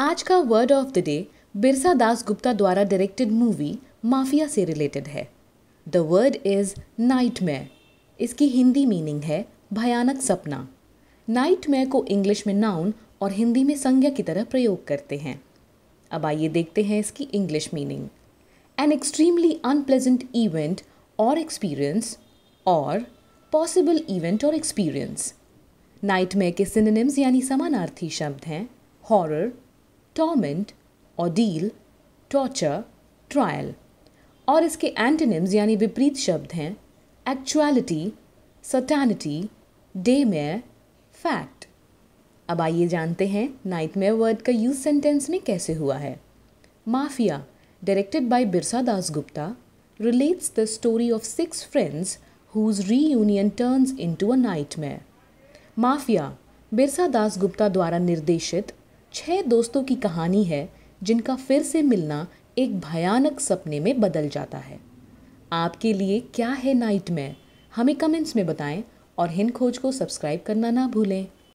आज का word of the day Birsa Das Gupta द्वारा डायरेक्टेड मूवी माफिया से रिलेटेड है द वर्ड इज नाइट इसकी हिंदी मीनिंग है भयानक सपना नाइट को इंग्लिश में नाउन और हिंदी में संज्ञा की तरह प्रयोग करते हैं अब आइए देखते हैं इसकी English meaning an extremely unpleasant event और एक्सपीरियंस और पॉसिबल इवेंट और एक्सपीरियंस नाइट के सिनेम्स यानी समानार्थी शब्द हैं horror torment ordeal torture trial और इसके एंटनिम्स यानी विपरीत शब्द हैं actuality certainty day mare fact अब आइए जानते हैं नाइट मेयर वर्ड का यूज सेंटेंस में कैसे हुआ है Mafia directed by Birsa Das Gupta of six friends whose reunion whose into a night nightmare. Mafia Birsa Das Gupta द्वारा निर्देशित छह दोस्तों की कहानी है जिनका फिर से मिलना एक भयानक सपने में बदल जाता है आपके लिए क्या है नाइट में हमें कमेंट्स में बताएं और हिंद खोज को सब्सक्राइब करना ना भूलें